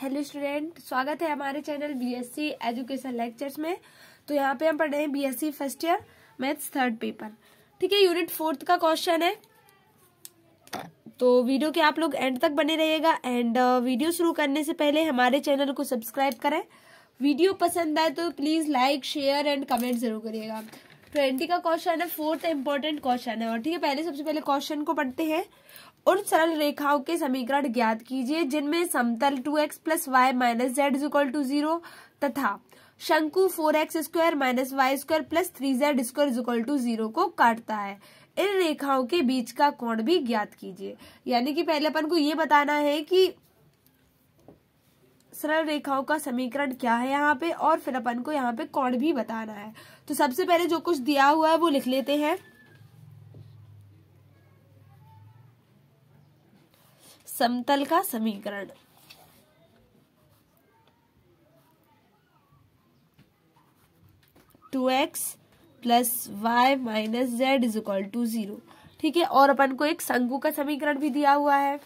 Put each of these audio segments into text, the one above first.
hello student स्वागत है हमारे चैनल बीएससी एजुकेशन लेक्चर्स में तो यहाँ पे हम पढ़ रहे हैं BSc first year maths third paper ठीक है यूनिट फोर्थ का क्वेश्चन है तो वीडियो के आप लोग एंड तक बने रहिएगा एंड वीडियो uh, शुरू करने से पहले हमारे चैनल को सब्सक्राइब करें वीडियो पसंद आए तो please like share and comment जरूर करिएगा ट्वेंटी का क्वेश्चन है फोर्थ इंपॉर्टेंट क्वेश्चन है और ठीक है पहले सबसे पहले क्वेश्चन को पढ़ते हैं उन सरल रेखाओं के समीकरण ज्ञात कीजिए जिनमें समतल two x plus y minus z is equal to zero तथा शंकु four x square minus y square plus three z square is equal to zero को काटता है इन रेखाओं के बीच का कोण भी ज्ञात कीजिए यानी कि पहले अपन को ये बताना है कि सरल रेखाओं का समीकरण क्या है यहाँ पे और फिर अपन को यहाँ पे कोण भी बताना है तो सबसे पहले जो कुछ दिया हुआ है वो लिख लेते हैं समतल का समीकरण two x plus y minus z is equal to zero ठीक है और अपन को एक शंकु का समीकरण भी दिया हुआ है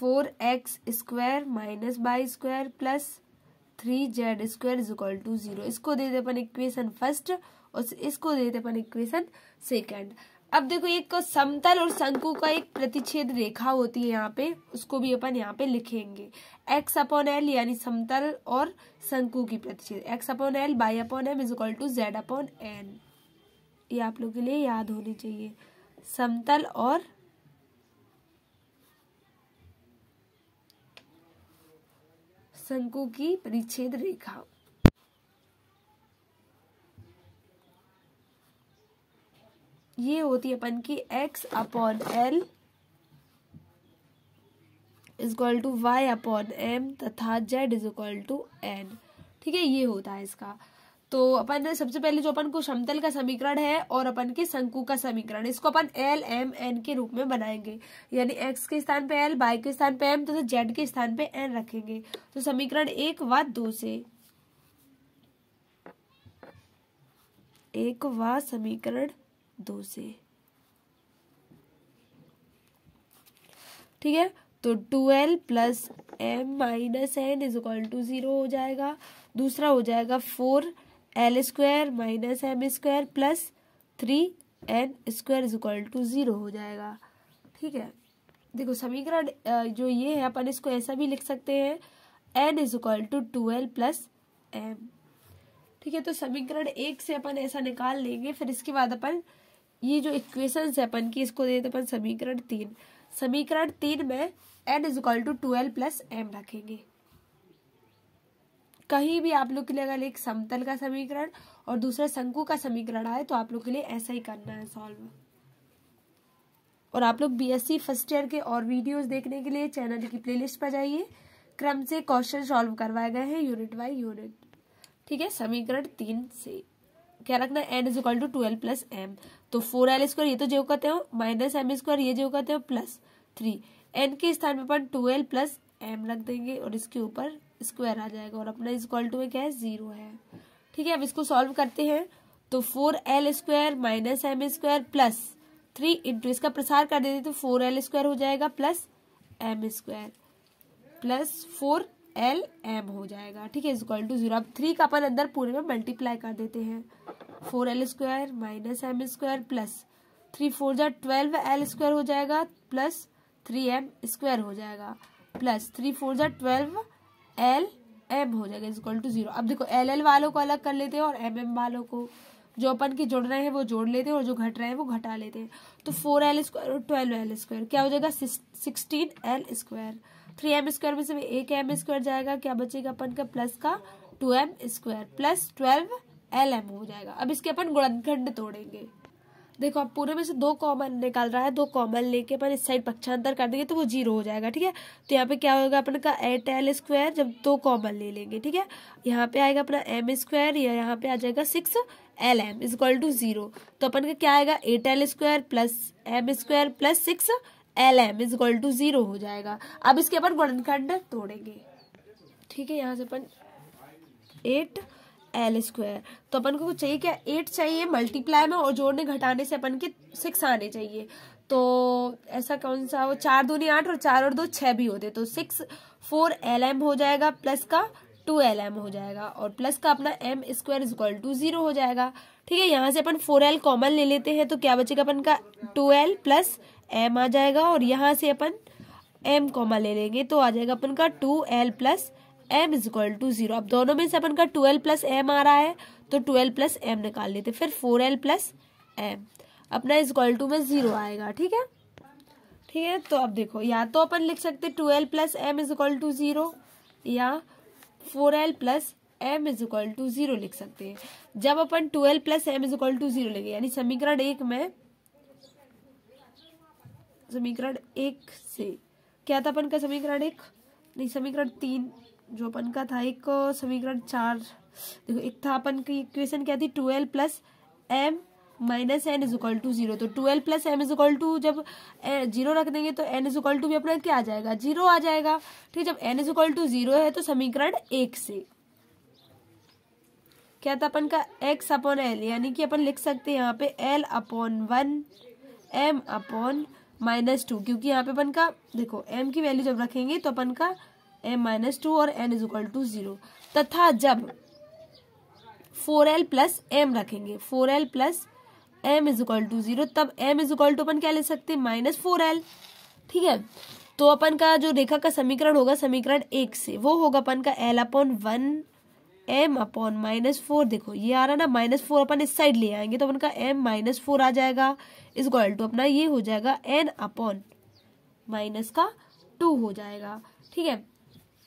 four x square minus y square plus three z square is equal to zero इसको दे दे अपन इक्वेशन फर्स्ट और इसको दे दे अपन इक्वेशन सेकंड अब देखो एक समतल और शंकु का एक प्रतिच्छेद रेखा होती है यहाँ पे उसको भी अपन यहाँ पे लिखेंगे x अपॉन एल यानी समतल और शंकु की प्रतिच्छेद x upon l y upon m is equal to z upon n ये आप लोग के लिए याद होनी चाहिए समतल और शंकु की परिच्छेद रेखा ये होती है अपन की x upon l is equal to y upon m तथा z is equal to n ठीक है ये होता है इसका तो अपन सबसे पहले जो अपन को समतल का समीकरण है और अपन के शंकु का समीकरण इसको अपन एल एम एन के रूप में बनाएंगे यानी एक्स के स्थान पे एल बाई के स्थान पे एम तथा तो जेड के स्थान पे एन रखेंगे तो समीकरण एक व दो से एक व समीकरण दो से ठीक है तो two l plus m minus n is equal to zero हो जाएगा दूसरा हो जाएगा four L square minus M square plus three n square is equal to zero हो जाएगा ठीक है देखो समीकरण जो ये है अपन इसको ऐसा भी लिख सकते हैं n is equal to two l plus m ठीक है तो समीकरण एक से अपन ऐसा निकाल लेंगे फिर इसके बाद अपन ये जो इक्वेशन है अपन की इसको दे अपन समीकरण तीन समीकरण तीन में n is equal to l plus m रखेंगे कहीं भी आप लोग के लिए अगर एक समतल का समीकरण और दूसरा शंकु का समीकरण आए तो आप लोग के लिए ऐसा ही करना है सॉल्व और आप लोग बीएससी फर्स्ट ईयर के और वीडियोस देखने के लिए चैनल की प्लेलिस्ट पर जाइए क्रम से क्वेश्चन सॉल्व करवाए गए हैं यूनिट बाय यूनिट ठीक है समीकरण तीन से क्या रखना है n is equal to twelve plus m तो फोर एल स्क्वायर ये तो जो कहते हो माइनस एम स्क्वायर ये जो कहते हो प्लस थ्री एन के स्थान पर अपन ट्वेल्व प्लस एम रख देंगे और इसके ऊपर स्क्वायर आ जाएगा और अपना इक्वल टू में क्या है जीरो है ठीक है अब इसको सॉल्व करते हैं तो four L square minus M square plus three into इसका प्रसार कर देते तो फोर एल स्क्वायर हो जाएगा plus M square plus four L M हो जाएगा ठीक है इक्वल टू जीरो अब थ्री का अपन अंदर पूरे में मल्टीप्लाई कर देते हैं four L square minus M square plus three four जा ट्वेल्व एल स्क्वायर हो जाएगा प्लस थ्री एम स्क्वायर हो जाएगा प्लस थ्री फोर जा ट्वेल्व एल एम हो जाएगा इज इक्वल टू जीरो अब देखो एल एल वालों को अलग कर लेते हैं और एम एम वालों को जो अपन के जुड़ रहे हैं वो जोड़ लेते हैं और जो घट रहे हैं वो घटा लेते हैं तो फोर एल स्क्वायर और ट्वेल्व एल स्क्वायर क्या हो जाएगा sixteen l square three M square में से एक एम स्क्वायर जाएगा क्या बचेगा अपन का प्लस का two m square plus twelve L M हो जाएगा अब इसके अपन गुणनखंड तोड़ेंगे देखो अब पूरे में से दो कॉमन निकाल रहा है दो कॉमन लेके अपन इस साइड पक्षांतर कर देंगे तो वो जीरो हो जाएगा ठीक है तो यहाँ पे क्या होगा अपन का एट एल स्क्वायर जब दो कॉमन ले लेंगे ठीक है यहाँ पे आएगा अपना एम स्क्वायर या यहाँ पे आ जाएगा six l m is equal to zero तो अपन का क्या आएगा eight l square plus M square plus six l m is equal to zero हो जाएगा अब इसके अपन गुणनखंड तोड़ेंगे ठीक है यहाँ से अपन एट एल स्क्वायर तो अपन को चाहिए क्या एट चाहिए मल्टीप्लाई में और जोड़ने घटाने से अपन के सिक्स आने चाहिए तो ऐसा कौन सा वो चार दो नहीं आठ और चार और दो छः भी होते तो सिक्स फोर एल एम हो जाएगा प्लस का टू एल एम हो जाएगा और प्लस का अपना m square is equal to zero हो जाएगा ठीक है यहाँ से अपन फोर एल कॉमन ले लेते हैं तो क्या बचेगा अपन का टू एल प्लस एम आ जाएगा और यहाँ से अपन एम कॉमन ले लेंगे तो आ जाएगा अपन का two l plus m is equal to zero अब दोनों में से अपन का ट्वेल्व प्लस एम आ रहा है तो ट्वेल्व प्लस एम निकाल लेते फिर फोर एल प्लस एम अपना इज इक्वल टू में जीरो आएगा ठीक है ठीक है तो अब देखो या तो अपन लिख सकते twelve plus m is equal to zero या four l plus m is equal to zero लिख सकते हैं जब अपन twelve plus m is equal to zero लेंगे यानी समीकरण एक में समीकरण एक से क्या था अपन का समीकरण एक नहीं समीकरण तीन जो अपन का था एक समीकरण चार देखो एक था अपन की इक्वेशन क्या थी twelve plus m minus n is equal to zero तो twelve plus m is equal to जब जीरो रख देंगे तो एन इज इक्वल टू भी अपना क्या आ जाएगा जीरो आ जाएगा ठीक है जब n is equal to zero है तो समीकरण एक से क्या था अपन का एक्स अपॉन एल यानी कि अपन लिख सकते हैं यहाँ पे l upon one m upon minus two क्योंकि यहाँ पे अपन का देखो एम की वैल्यू जब रखेंगे तो अपन का एम माइनस टू और n is equal to zero तथा जब फोर एल प्लस एम रखेंगे four l plus m is equal to zero तब एम इज इक्वल टू अपन क्या ले सकते हैं माइनस फोर एल ठीक है तो अपन का जो रेखा का समीकरण होगा समीकरण एक से वो होगा अपन का l upon one m upon minus four देखो ये आ रहा ना माइनस फोर अपन इस साइड ले आएंगे तो अपन का एम माइनस फोर आ जाएगा इज इक्वल टू अपना ये हो जाएगा एन अपॉन माइनस का टू हो जाएगा ठीक है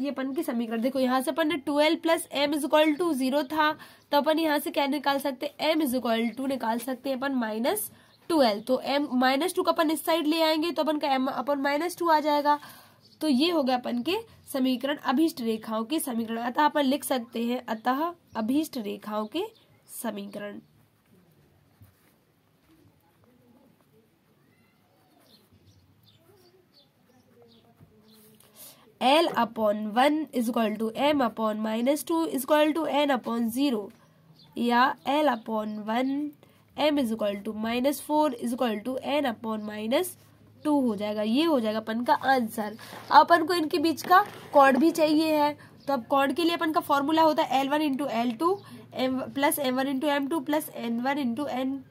ये अपन की समीकरण देखो यहाँ से अपन ने twelve plus m is equal to zero था तो अपन यहाँ से क्या निकाल सकते हैं एम इज इक्वल टू निकाल सकते हैं अपन माइनस ट्वेल्व तो एम माइनस टू का अपन इस साइड ले आएंगे तो अपन का एम अपन माइनस टू आ जाएगा तो ये हो गया अपन के समीकरण अभीष्ट रेखाओं के समीकरण अतः अपन लिख सकते हैं अतः अभीष्ट रेखाओं के समीकरण l upon one is equal to m upon minus two is equal to n upon zero या l upon one m is equal to minus four is equal to n upon minus two हो जाएगा ये हो जाएगा अपन का answer अपन को इनके बीच का कॉर्ड भी चाहिए है तो अब कॉर्ड के लिए अपन का फॉर्मूला होता है l one into l two m plus m one into m two plus n one into n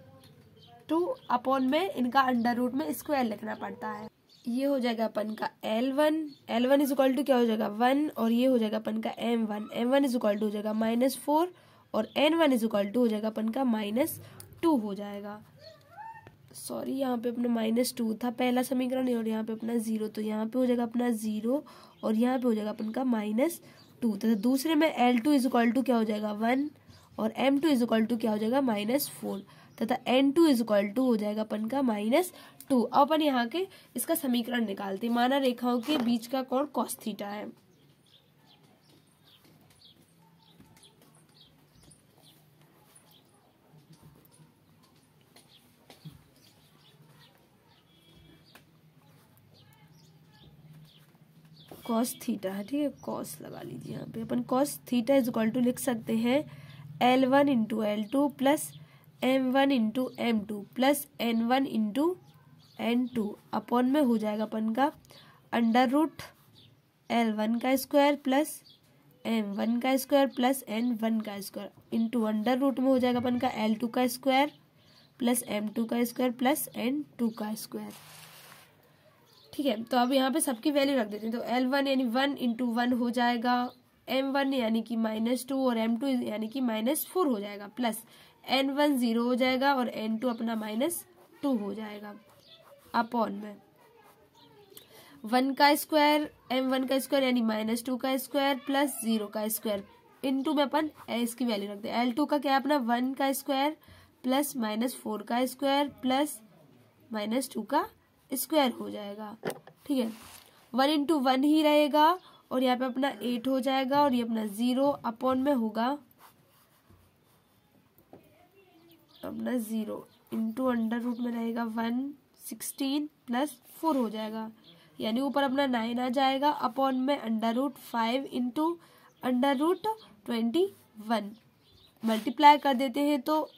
two upon में इनका अंडर रूट में स्क्वायर लिखना पड़ता है ये हो जाएगा अपन का l one l one is equal to क्या हो जाएगा वन और ये हो जाएगा अपन का m one m one is equal to हो जाएगा माइनस फोर और n one is equal to हो जाएगा अपन का माइनस टू हो जाएगा सॉरी यहाँ पे अपना माइनस टू था पहला समीकरण और यहाँ पे अपना ज़ीरो तो यहाँ पे हो जाएगा अपना ज़ीरो और यहाँ पे हो जाएगा अपन का माइनस टू तथा दूसरे में l two is equal to क्या हो जाएगा वन और m two is equal to क्या हो जाएगा माइनस फोर तथा n two is equal to हो जाएगा अपन का माइनस टू अब अपन यहाँ के इसका समीकरण निकालते हैं माना रेखाओं के बीच का कोण कॉस थीटा है कॉस थीटा है ठीक है कॉस लगा लीजिए यहाँ पे अपन cos theta is equal to लिख सकते हैं l one into l two plus m one into m two plus n one into n two upon में हो जाएगा अपन का अंडर रूट एल वन का स्क्वायर प्लस एम वन का स्क्वायर प्लस एन वन का स्क्वायर इंटू अंडर रूट में हो जाएगा अपन का एल टू का स्क्वायर प्लस एम टू का स्क्वायर प्लस एन टू का स्क्वायर ठीक है तो अब यहाँ पे सबकी वैल्यू रख देते हैं तो एल वन यानी वन इंटू वन हो जाएगा एम वन यानी कि माइनस टू और एम टू यानी कि माइनस फोर हो जाएगा प्लस एन वन जीरो हो जाएगा और एन टू अपना माइनस टू हो जाएगा अपॉन में वन का स्क्वायर एम वन का स्क्वायर यानी माइनस टू का स्क्वायर प्लस जीरो का स्क्वायर इन टू में अपन एस की वैल्यू रखते हैं एल टू का क्या अपना वन का स्क्वायर प्लस माइनस फोर का स्क्वायर प्लस माइनस टू का स्क्वायर हो जाएगा ठीक है वन इंटू वन ही रहेगा और यहाँ पे अपना एट हो जाएगा और ये अपना ज़ीरो अपॉन में होगा अपना ज़ीरो इंटू अंडर रूट में रहेगा वन सिक्सटीन प्लस फोर हो जाएगा यानी ऊपर अपना नाइन आ जाएगा अपॉन में under root five into under root twenty one multiply कर देते हैं तो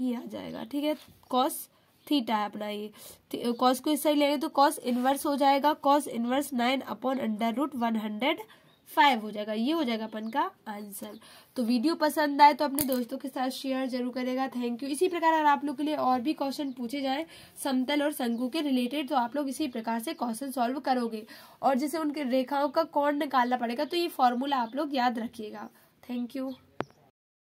ये आ जाएगा ठीक है कॉस थीटा है अपना ये कॉस को इस साइड लेंगे तो कॉस इनवर्स हो जाएगा cos inverse nine upon under root one hundred five हो जाएगा ये हो जाएगा अपन का आंसर तो वीडियो पसंद आए तो अपने दोस्तों के साथ शेयर जरूर करेगा थैंक यू इसी प्रकार अगर आप लोग के लिए और भी क्वेश्चन पूछे जाए समतल और शंकु के रिलेटेड तो आप लोग इसी प्रकार से क्वेश्चन सॉल्व करोगे और जैसे उनके रेखाओं का कौन निकालना पड़ेगा तो ये फॉर्मूला आप लोग याद रखिएगा थैंक यू